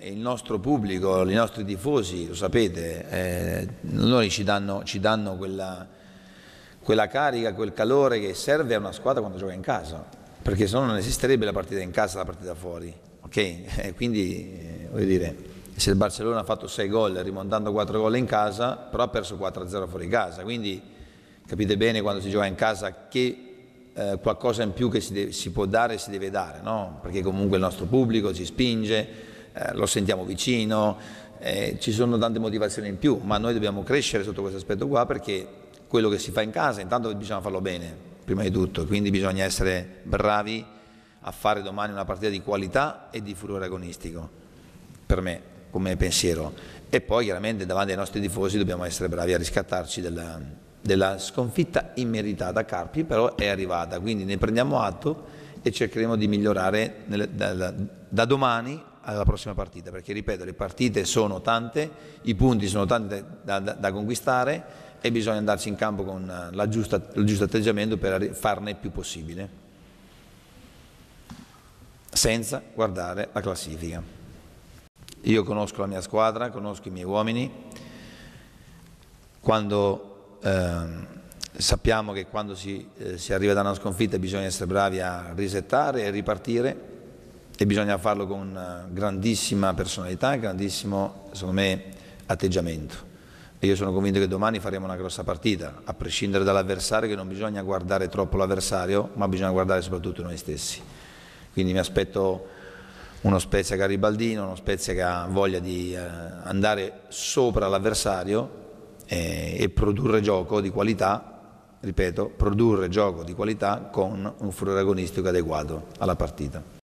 il nostro pubblico, i nostri tifosi, lo sapete, eh, noi ci danno, ci danno quella, quella, carica, quel calore che serve a una squadra quando gioca in casa, perché se no non esisterebbe la partita in casa e la partita fuori. Okay? quindi, eh, voglio dire, se il Barcellona ha fatto 6 gol rimontando 4 gol in casa, però ha perso 4-0 fuori casa, quindi capite bene quando si gioca in casa che eh, qualcosa in più che si, deve, si può dare si deve dare, no? perché comunque il nostro pubblico ci spinge, eh, lo sentiamo vicino, eh, ci sono tante motivazioni in più, ma noi dobbiamo crescere sotto questo aspetto qua perché quello che si fa in casa intanto bisogna farlo bene, prima di tutto, quindi bisogna essere bravi a fare domani una partita di qualità e di furore agonistico, per me, come pensiero. E poi chiaramente davanti ai nostri tifosi dobbiamo essere bravi a riscattarci della, della sconfitta immeritata. Carpi però è arrivata, quindi ne prendiamo atto e cercheremo di migliorare nel, da, da domani alla prossima partita, perché ripeto, le partite sono tante, i punti sono tanti da, da, da conquistare e bisogna andarci in campo con eh, la giusta, il giusto atteggiamento per farne il più possibile, senza guardare la classifica. Io conosco la mia squadra, conosco i miei uomini, quando, eh, sappiamo che quando si, eh, si arriva da una sconfitta bisogna essere bravi a risettare e ripartire e bisogna farlo con eh, grandissima personalità, grandissimo, secondo me, atteggiamento. E io sono convinto che domani faremo una grossa partita, a prescindere dall'avversario, che non bisogna guardare troppo l'avversario, ma bisogna guardare soprattutto noi stessi. Quindi mi aspetto uno Spezia garibaldino, uno Spezia che ha voglia di eh, andare sopra l'avversario e, eh, e produrre gioco di qualità, ripeto, produrre gioco di qualità con un furore agonistico adeguato alla partita.